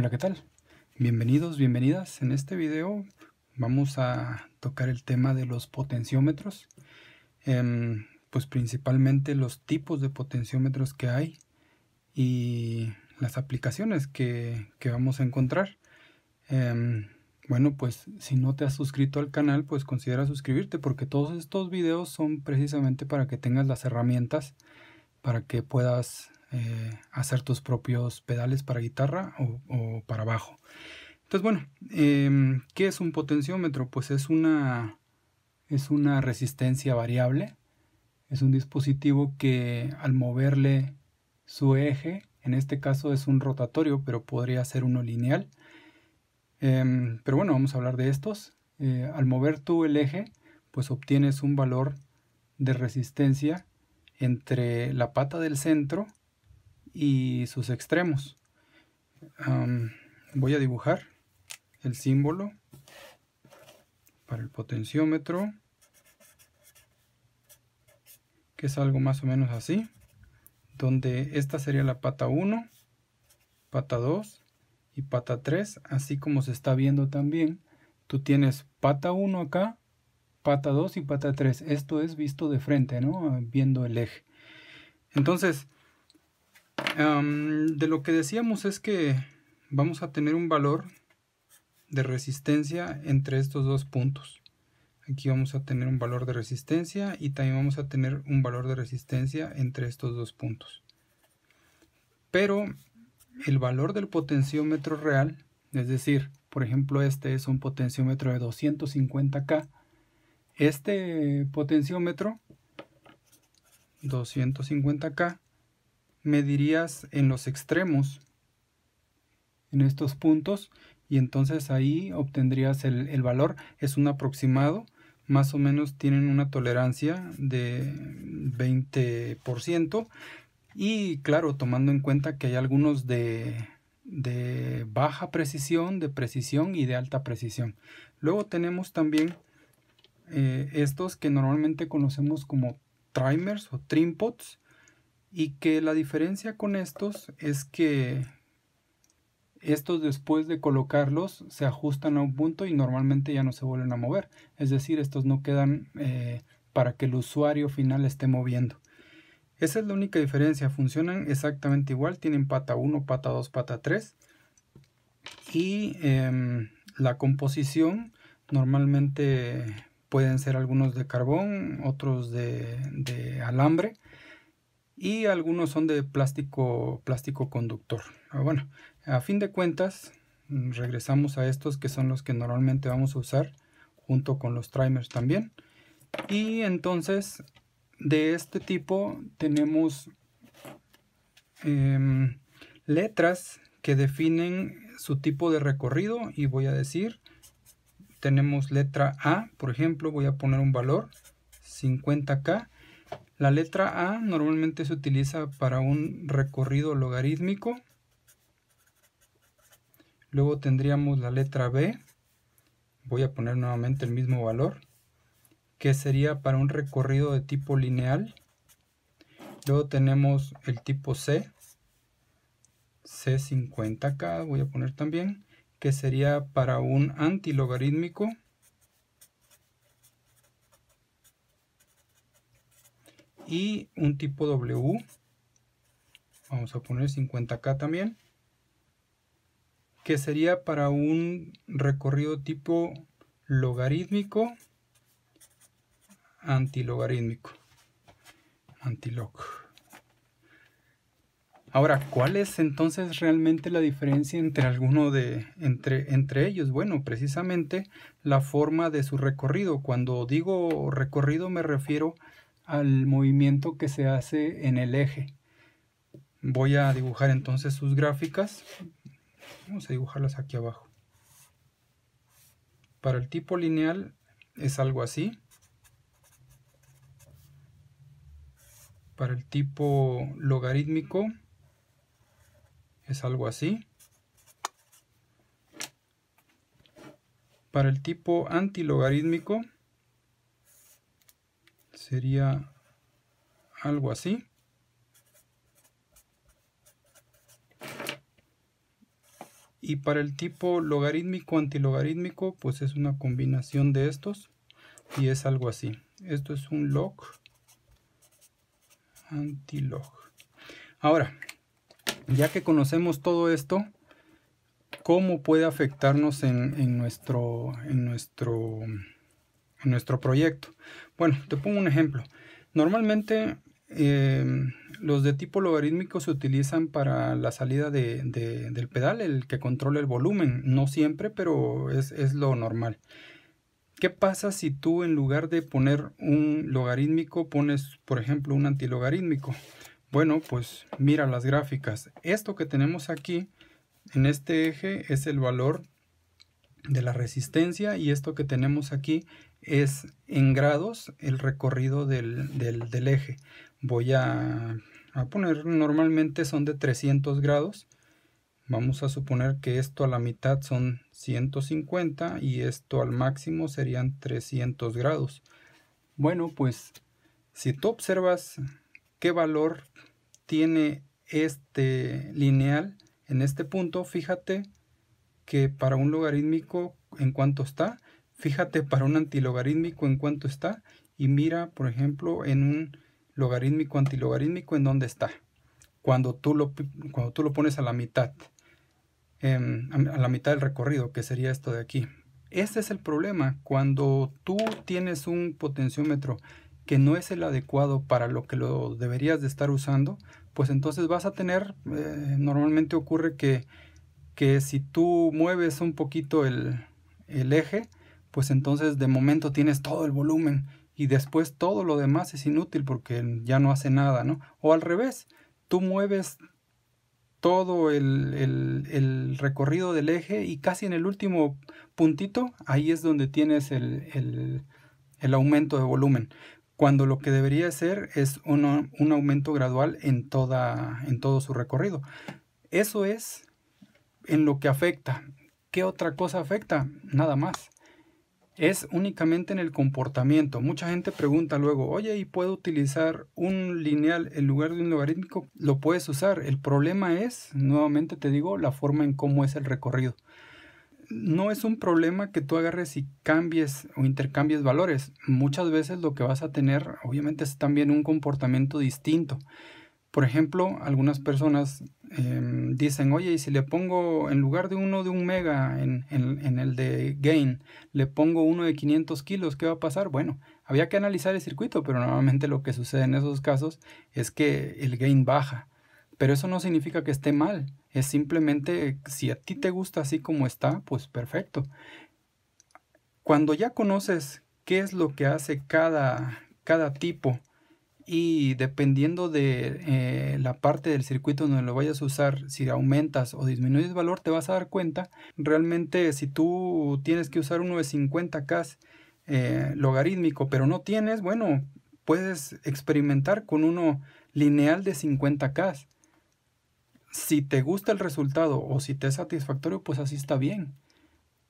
Hola, ¿qué tal? Bienvenidos, bienvenidas. En este video vamos a tocar el tema de los potenciómetros, em, pues principalmente los tipos de potenciómetros que hay y las aplicaciones que, que vamos a encontrar. Em, bueno, pues si no te has suscrito al canal, pues considera suscribirte porque todos estos videos son precisamente para que tengas las herramientas para que puedas eh, hacer tus propios pedales para guitarra o, para bajo. Entonces, bueno, em, ¿qué es un potenciómetro? Pues es una, es una resistencia variable. Es un dispositivo que al moverle su eje, en este caso es un rotatorio, pero podría ser uno lineal. Em, pero bueno, vamos a hablar de estos. Eh, al mover tú el eje, pues obtienes un valor de resistencia entre la pata del centro y sus extremos. voy a dibujar el símbolo para el potenciómetro, que es algo más o menos así, donde esta sería la pata 1, pata 2 y pata 3, así como se está viendo también. Tú tienes pata 1 acá, pata 2 y pata 3. Esto es visto de frente, Viendo el eje. Entonces, de lo que decíamos es que vamos a tener un valor de resistencia entre estos dos puntos. Aquí vamos a tener un valor de resistencia y también vamos a tener un valor de resistencia entre estos dos puntos. Pero el valor del potenciómetro real, es decir, por ejemplo este es un potenciómetro de 250K, este potenciómetro 250K medirías en los extremos, en estos puntos, y entonces ahí obtendrías el, valor. Es un aproximado, más o menos tienen una tolerancia de 20%, y claro, tomando en cuenta que hay algunos de, baja precisión, de precisión y de alta precisión. Luego tenemos también eh, estos que normalmente conocemos como trimers o trimpots, y que la diferencia con estos es que estos después de colocarlos se ajustan a un punto y normalmente ya no se vuelven a mover. Es decir, estos no quedan eh, para que el usuario final esté moviendo. Esa es la única diferencia. Funcionan exactamente igual. Tienen pata 1, pata 2, pata 3. Y em, la composición normalmente pueden ser algunos de carbón, otros de alambre y algunos son de plástico, plástico conductor. Ah, bueno, a fin de cuentas, mm, regresamos a estos que son los que normalmente vamos a usar junto con los trimers también. Y entonces, de este tipo tenemos em, letras que definen su tipo de recorrido y voy a decir, tenemos letra A, por ejemplo, voy a poner un valor 50K la letra A normalmente se utiliza para un recorrido logarítmico. Luego tendríamos la letra B. Voy a poner nuevamente el mismo valor, que sería para un recorrido de tipo lineal. Luego tenemos el tipo C, C50 k voy a poner también, que sería para un antilogarítmico. y un tipo W. Vamos a poner 50K también. Que sería para un recorrido tipo logarítmico, antilogarítmico, antilog. Ahora, ¿cuál es entonces realmente la diferencia entre alguno de entre, entre ellos? Bueno, precisamente la forma de su recorrido. Cuando digo recorrido me refiero a al movimiento que se hace en el eje. Voy a dibujar entonces sus gráficas. Vamos a dibujarlas aquí abajo. Para el tipo lineal es algo así. Para el tipo logarítmico es algo así. Para el tipo antilogarítmico sería algo así. Y para el tipo logarítmico antilogarítmico, pues es una combinación de estos y es algo así. Esto es un log antilog. Ahora, ya que conocemos todo esto, ¿cómo puede afectarnos en, en nuestro en nuestro en nuestro proyecto. Bueno, te pongo un ejemplo. Normalmente eh, los de tipo logarítmico se utilizan para la salida de, del pedal, el que controla el volumen. No siempre, pero es, es, lo normal. ¿Qué pasa si tú en lugar de poner un logarítmico pones, por ejemplo, un antilogarítmico? Bueno, pues mira las gráficas. Esto que tenemos aquí en este eje es el valor de la resistencia y esto que tenemos aquí es en grados el recorrido del, eje. Voy a, a, poner, normalmente son de 300 grados. Vamos a suponer que esto a la mitad son 150 y esto al máximo serían 300 grados. Bueno, pues si tú observas qué valor tiene este lineal en este punto, fíjate que para un logarítmico, ¿en cuánto está? Fíjate para un antilogarítmico en cuánto está y mira, por ejemplo, en un logarítmico antilogarítmico en dónde está. Cuando tú lo, cuando tú lo pones a la mitad, em, a la mitad del recorrido, que sería esto de aquí. ese es el problema. Cuando tú tienes un potenciómetro que no es el adecuado para lo que lo deberías de estar usando, pues entonces vas a tener, eh, normalmente ocurre que, que si tú mueves un poquito el eje, pues entonces de momento tienes todo el volumen y después todo lo demás es inútil porque ya no hace nada, ¿no? O al revés, tú mueves todo el, recorrido del eje y casi en el último puntito, ahí es donde tienes el, aumento de volumen cuando lo que debería ser es un, aumento gradual en, toda, en todo su recorrido. Eso es en lo que afecta. ¿Qué otra cosa afecta? Nada más es únicamente en el comportamiento. Mucha gente pregunta luego, oye, ¿y puedo utilizar un lineal en lugar de un logarítmico? Lo puedes usar. El problema es, nuevamente te digo, la forma en cómo es el recorrido. No es un problema que tú agarres y cambies o intercambies valores. Muchas veces lo que vas a tener, obviamente, es también un comportamiento distinto. Por ejemplo, algunas personas em, dicen, oye, y si le pongo en lugar de uno de un mega en, el de gain, le pongo uno de 500 kilos, ¿qué va a pasar? Bueno, había que analizar el circuito, pero normalmente lo que sucede en esos casos es que el gain baja. Pero eso no significa que esté mal, es simplemente si a ti te gusta así como está, pues perfecto. Cuando ya conoces qué es lo que hace cada, cada tipo y dependiendo de eh, la parte del circuito donde lo vayas a usar, si aumentas o disminuyes valor, te vas a dar cuenta. Realmente, si tú tienes que usar uno de 50K eh, logarítmico, pero no tienes, bueno, puedes experimentar con uno lineal de 50K. Si te gusta el resultado o si te es satisfactorio, pues así está bien.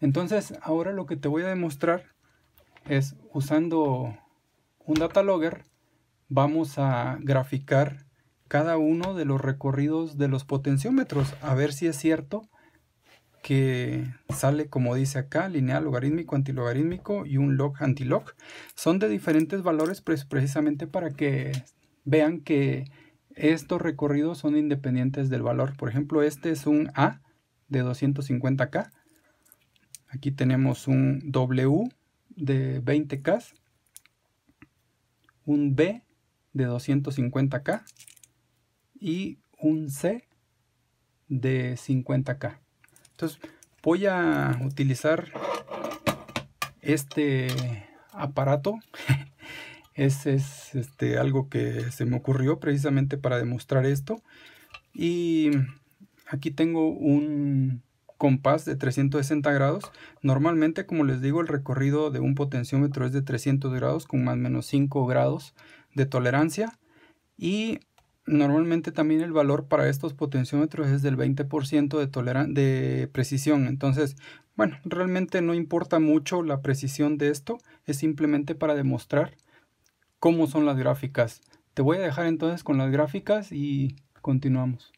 Entonces, ahora lo que te voy a demostrar es usando un data logger vamos a graficar cada uno de los recorridos de los potenciómetros a ver si es cierto que sale como dice acá lineal logarítmico antilogarítmico y un log antilog son de diferentes valores pues, precisamente para que vean que estos recorridos son independientes del valor por ejemplo este es un A de 250k aquí tenemos un W de 20k un B de 250K y un C de 50K. Entonces voy a utilizar este aparato. Ese es este, algo que se me ocurrió precisamente para demostrar esto. Y aquí tengo un compás de 360 grados. Normalmente, como les digo, el recorrido de un potenciómetro es de 300 grados con más o menos 5 grados de tolerancia y normalmente también el valor para estos potenciómetros es del 20% de, de precisión. Entonces, bueno, realmente no importa mucho la precisión de esto, es simplemente para demostrar cómo son las gráficas. Te voy a dejar entonces con las gráficas y continuamos.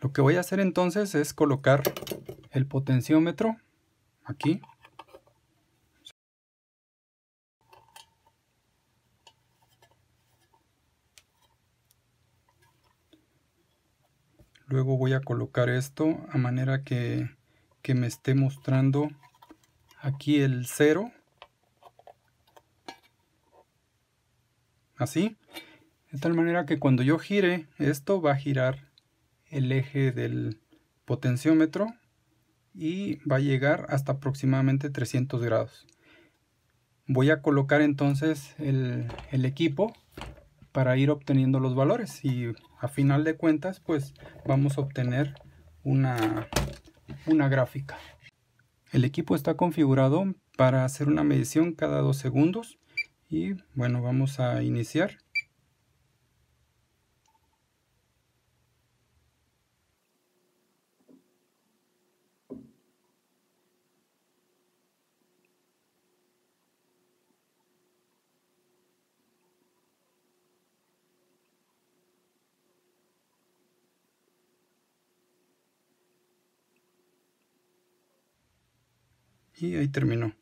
Lo que voy a hacer entonces es colocar el potenciómetro aquí. luego voy a colocar esto a manera que, que me esté mostrando aquí el cero. así de tal manera que cuando yo gire esto va a girar el eje del potenciómetro y va a llegar hasta aproximadamente 300 grados voy a colocar entonces el, el equipo para ir obteniendo los valores y a final de cuentas pues vamos a obtener una, una gráfica. El equipo está configurado para hacer una medición cada dos segundos y bueno vamos a iniciar. y ahí terminó.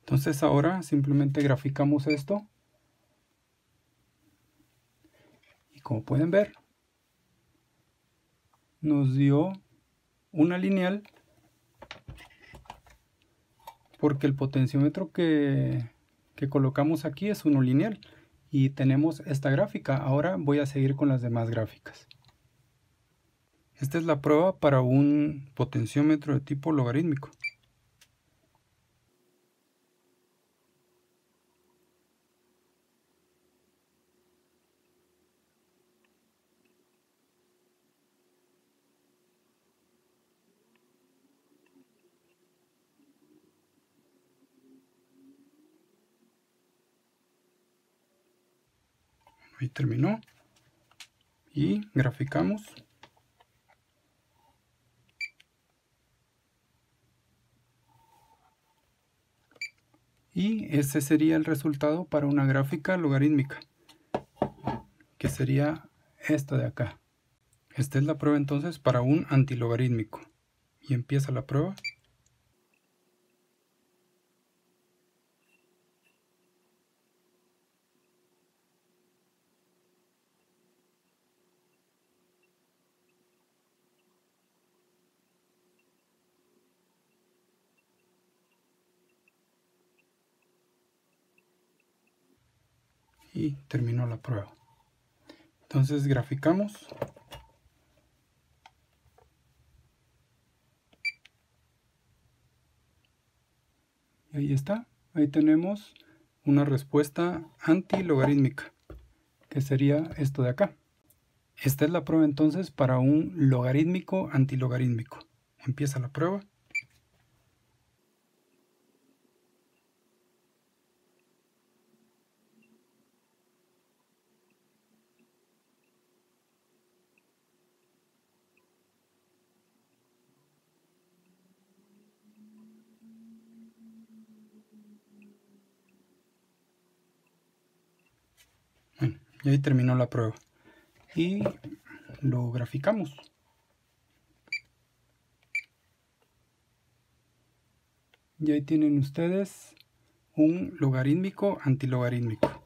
Entonces ahora simplemente graficamos esto. Y como pueden ver, nos dio una lineal porque el potenciómetro que, que colocamos aquí es uno lineal y tenemos esta gráfica. Ahora voy a seguir con las demás gráficas. Esta es la prueba para un potenciómetro de tipo logarítmico. Ahí terminó. Y graficamos. y ese sería el resultado para una gráfica logarítmica, que sería esta de acá. Esta es la prueba entonces para un antilogarítmico. Y empieza la prueba. prueba. Entonces graficamos. Y ahí está. Ahí tenemos una respuesta antilogarítmica, que sería esto de acá. Esta es la prueba entonces para un logarítmico antilogarítmico. Empieza la prueba. Y ahí terminó la prueba. Y lo graficamos. Y ahí tienen ustedes un logarítmico antilogarítmico,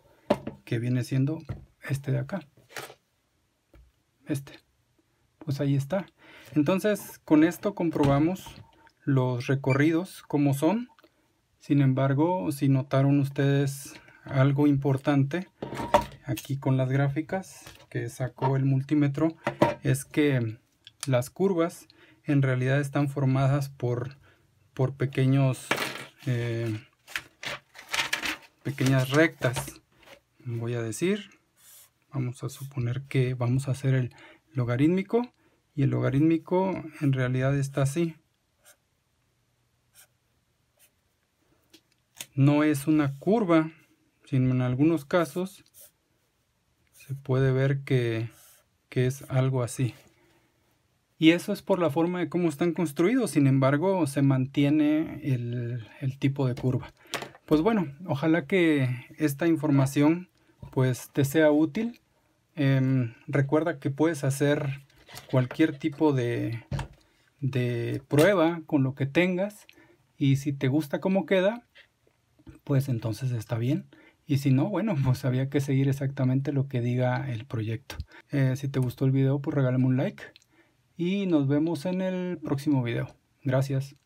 que viene siendo este de acá. Este. Pues ahí está. Entonces, con esto comprobamos los recorridos, como son. Sin embargo, si notaron ustedes algo importante, aquí con las gráficas que sacó el multímetro es que las curvas en realidad están formadas por, por pequeños eh, pequeñas rectas voy a decir vamos a suponer que vamos a hacer el logarítmico y el logarítmico en realidad está así no es una curva sino en algunos casos se puede ver que, es algo así. Y eso es por la forma de cómo están construidos, sin embargo se mantiene el, tipo de curva. Pues bueno, ojalá que esta información pues te sea útil. Em, recuerda que puedes hacer cualquier tipo de, de prueba con lo que tengas y si te gusta cómo queda, pues entonces está bien. Y si no, bueno, pues había que seguir exactamente lo que diga el proyecto. Eh, si te gustó el video, pues regálame un like. Y nos vemos en el próximo video. Gracias.